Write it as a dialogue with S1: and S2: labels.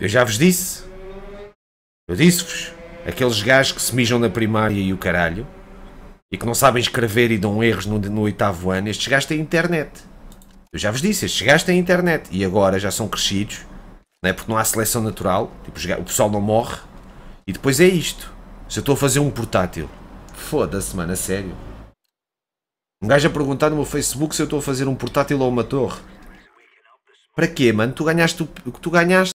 S1: Eu já vos disse. Eu disse-vos. Aqueles gajos que se mijam na primária e o caralho. E que não sabem escrever e dão erros no, no oitavo ano. Estes gajos têm internet. Eu já vos disse. Estes gajos têm internet. E agora já são crescidos. Não é? Porque não há seleção natural. Tipo, o pessoal não morre. E depois é isto. Se eu estou a fazer um portátil. Foda-se, mano. A sério. Um gajo a perguntar no meu Facebook se eu estou a fazer um portátil ou uma torre. Para quê, mano? Tu ganhaste o que tu ganhaste.